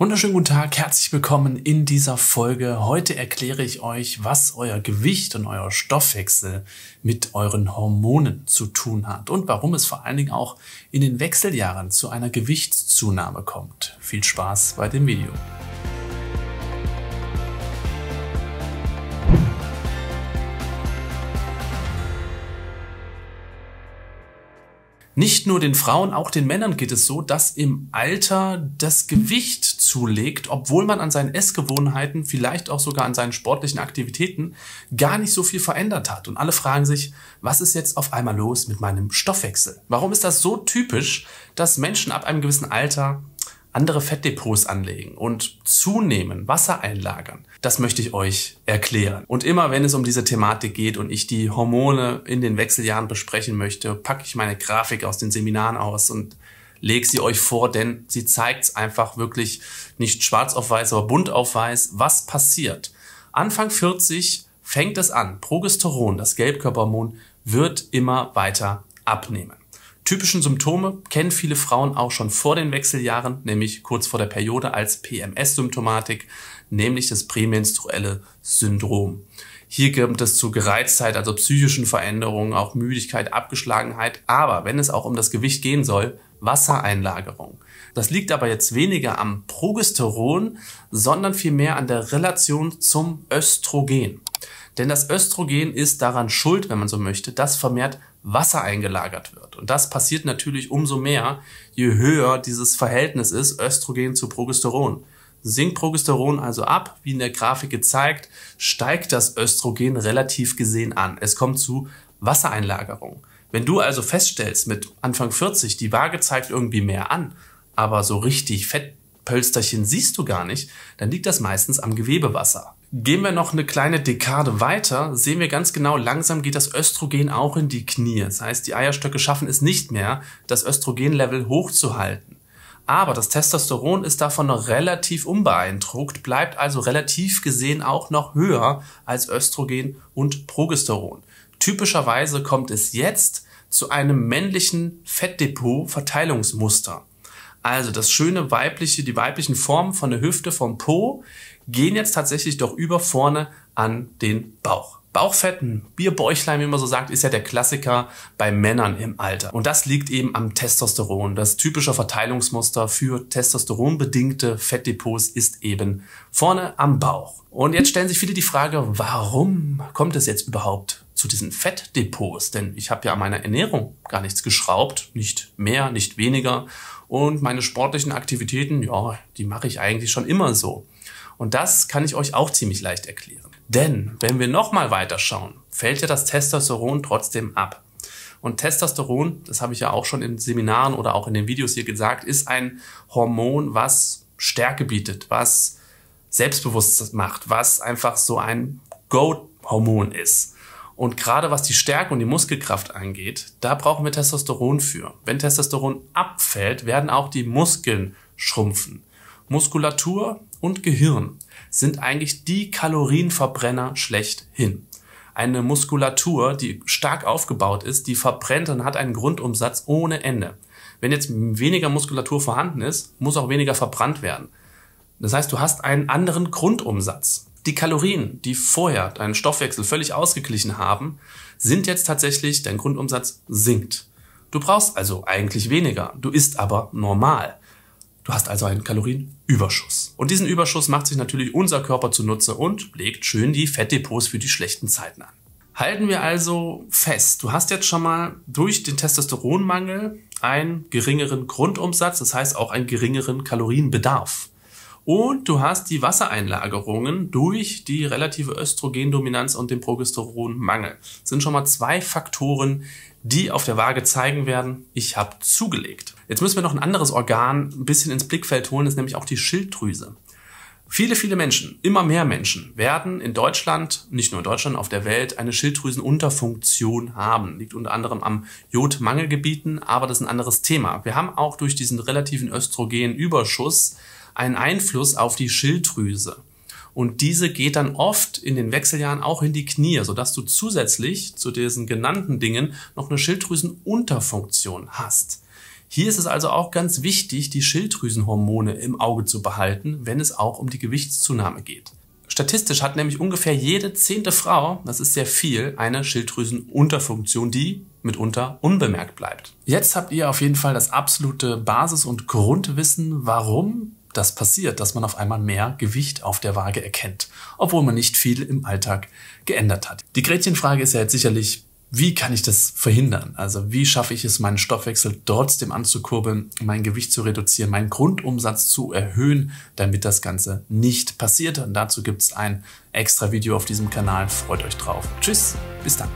Wunderschönen guten Tag, herzlich willkommen in dieser Folge. Heute erkläre ich euch, was euer Gewicht und euer Stoffwechsel mit euren Hormonen zu tun hat und warum es vor allen Dingen auch in den Wechseljahren zu einer Gewichtszunahme kommt. Viel Spaß bei dem Video. Nicht nur den Frauen, auch den Männern geht es so, dass im Alter das Gewicht zulegt, obwohl man an seinen Essgewohnheiten, vielleicht auch sogar an seinen sportlichen Aktivitäten gar nicht so viel verändert hat. Und alle fragen sich, was ist jetzt auf einmal los mit meinem Stoffwechsel? Warum ist das so typisch, dass Menschen ab einem gewissen Alter andere Fettdepots anlegen und zunehmen, Wasser einlagern. Das möchte ich euch erklären. Und immer wenn es um diese Thematik geht und ich die Hormone in den Wechseljahren besprechen möchte, packe ich meine Grafik aus den Seminaren aus und lege sie euch vor, denn sie zeigt einfach wirklich nicht schwarz auf weiß, aber bunt auf weiß, was passiert. Anfang 40 fängt es an. Progesteron, das Gelbkörperhormon, wird immer weiter abnehmen. Typischen Symptome kennen viele Frauen auch schon vor den Wechseljahren, nämlich kurz vor der Periode als PMS-Symptomatik, nämlich das prämenstruelle Syndrom. Hier kommt es zu Gereiztheit, also psychischen Veränderungen, auch Müdigkeit, Abgeschlagenheit, aber wenn es auch um das Gewicht gehen soll, Wassereinlagerung. Das liegt aber jetzt weniger am Progesteron, sondern vielmehr an der Relation zum Östrogen. Denn das Östrogen ist daran schuld, wenn man so möchte, dass vermehrt Wasser eingelagert wird. Und das passiert natürlich umso mehr, je höher dieses Verhältnis ist, Östrogen zu Progesteron. Sinkt Progesteron also ab, wie in der Grafik gezeigt, steigt das Östrogen relativ gesehen an. Es kommt zu Wassereinlagerung. Wenn du also feststellst, mit Anfang 40, die Waage zeigt irgendwie mehr an, aber so richtig Fettpölsterchen siehst du gar nicht, dann liegt das meistens am Gewebewasser. Gehen wir noch eine kleine Dekade weiter, sehen wir ganz genau, langsam geht das Östrogen auch in die Knie. Das heißt, die Eierstöcke schaffen es nicht mehr, das Östrogenlevel hochzuhalten. Aber das Testosteron ist davon noch relativ unbeeindruckt, bleibt also relativ gesehen auch noch höher als Östrogen und Progesteron. Typischerweise kommt es jetzt zu einem männlichen Fettdepot-Verteilungsmuster. Also das schöne weibliche, die weiblichen Formen von der Hüfte, vom Po gehen jetzt tatsächlich doch über vorne an den Bauch. Bauchfetten, Bierbäuchlein, wie man so sagt, ist ja der Klassiker bei Männern im Alter. Und das liegt eben am Testosteron. Das typische Verteilungsmuster für testosteronbedingte Fettdepots ist eben vorne am Bauch. Und jetzt stellen sich viele die Frage, warum kommt es jetzt überhaupt zu diesen Fettdepots, denn ich habe ja an meiner Ernährung gar nichts geschraubt, nicht mehr, nicht weniger. Und meine sportlichen Aktivitäten, ja, die mache ich eigentlich schon immer so. Und das kann ich euch auch ziemlich leicht erklären. Denn wenn wir nochmal weiterschauen, fällt ja das Testosteron trotzdem ab. Und Testosteron, das habe ich ja auch schon in Seminaren oder auch in den Videos hier gesagt, ist ein Hormon, was Stärke bietet, was Selbstbewusstsein macht, was einfach so ein Go-Hormon ist. Und gerade was die Stärke und die Muskelkraft angeht, da brauchen wir Testosteron für. Wenn Testosteron abfällt, werden auch die Muskeln schrumpfen. Muskulatur und Gehirn sind eigentlich die Kalorienverbrenner schlechthin. Eine Muskulatur, die stark aufgebaut ist, die verbrennt und hat einen Grundumsatz ohne Ende. Wenn jetzt weniger Muskulatur vorhanden ist, muss auch weniger verbrannt werden. Das heißt, du hast einen anderen Grundumsatz die Kalorien, die vorher deinen Stoffwechsel völlig ausgeglichen haben, sind jetzt tatsächlich, dein Grundumsatz sinkt. Du brauchst also eigentlich weniger, du isst aber normal. Du hast also einen Kalorienüberschuss. Und diesen Überschuss macht sich natürlich unser Körper zunutze und legt schön die Fettdepots für die schlechten Zeiten an. Halten wir also fest, du hast jetzt schon mal durch den Testosteronmangel einen geringeren Grundumsatz, das heißt auch einen geringeren Kalorienbedarf. Und du hast die Wassereinlagerungen durch die relative Östrogendominanz und den Progesteronmangel. Das sind schon mal zwei Faktoren, die auf der Waage zeigen werden, ich habe zugelegt. Jetzt müssen wir noch ein anderes Organ ein bisschen ins Blickfeld holen, ist nämlich auch die Schilddrüse. Viele, viele Menschen, immer mehr Menschen werden in Deutschland, nicht nur in Deutschland, auf der Welt eine Schilddrüsenunterfunktion haben. Liegt unter anderem am Jodmangelgebieten, aber das ist ein anderes Thema. Wir haben auch durch diesen relativen Östrogenüberschuss einen Einfluss auf die Schilddrüse. Und diese geht dann oft in den Wechseljahren auch in die Knie, sodass du zusätzlich zu diesen genannten Dingen noch eine Schilddrüsenunterfunktion hast. Hier ist es also auch ganz wichtig, die Schilddrüsenhormone im Auge zu behalten, wenn es auch um die Gewichtszunahme geht. Statistisch hat nämlich ungefähr jede zehnte Frau, das ist sehr viel, eine Schilddrüsenunterfunktion, die mitunter unbemerkt bleibt. Jetzt habt ihr auf jeden Fall das absolute Basis- und Grundwissen, warum das passiert, dass man auf einmal mehr Gewicht auf der Waage erkennt, obwohl man nicht viel im Alltag geändert hat. Die Gretchenfrage ist ja jetzt sicherlich, wie kann ich das verhindern? Also wie schaffe ich es, meinen Stoffwechsel trotzdem anzukurbeln, mein Gewicht zu reduzieren, meinen Grundumsatz zu erhöhen, damit das Ganze nicht passiert? Und dazu gibt es ein extra Video auf diesem Kanal. Freut euch drauf. Tschüss, bis dann.